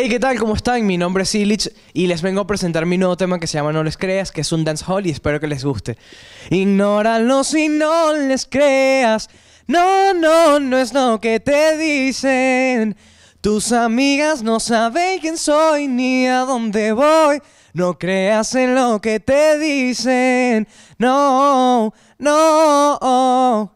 Hey, ¿qué tal? ¿Cómo están? Mi nombre es Illich y les vengo a presentar mi nuevo tema que se llama No les creas, que es un dancehall y espero que les guste. Ignóralo si no les creas. No, no, no es lo que te dicen. Tus amigas no saben quién soy ni a dónde voy. No creas en lo que te dicen. No, no.